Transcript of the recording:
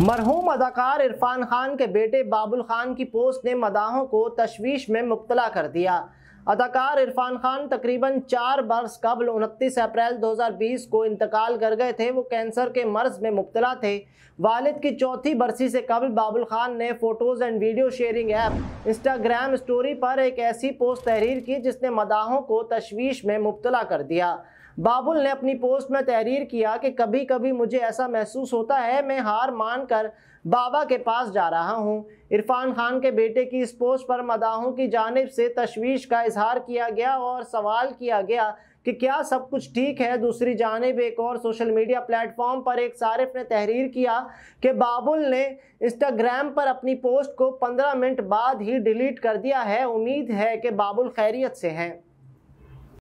मरहूम अदाकार इरफान खान के बेटे बाबुल खान की पोस्ट ने मदाहों को तशवीश में मुबतला कर दिया अदाकार इरफान खान तकरीबन चार बरस कबल उनतीस अप्रैल 2020 को इंतकाल कर गए थे वो कैंसर के मर्ज में मुबतला थे वालिद की चौथी बरसी से कबल बाबुल खान ने photos and video sharing app Instagram story पर एक ऐसी पोस्ट तहरीर की जिसने मदाहों को तशवीश में मुबतला कर दिया बाबुल ने अपनी पोस्ट में तहरीर किया कि कभी कभी मुझे ऐसा महसूस होता है मैं हार मान कर बाबा के पास जा रहा हूँ इरफान खान के बेटे की इस पोस्ट पर मदाहों की जानब से तशवीश का इजहार किया गया और सवाल किया गया कि क्या सब कुछ ठीक है दूसरी जानब एक और सोशल मीडिया प्लेटफॉर्म पर एक सारिफ ने तहरीर किया कि बाबुल ने इंस्टाग्राम पर अपनी पोस्ट को 15 मिनट बाद ही डिलीट कर दिया है उम्मीद है कि बाबुल खैरियत से हैं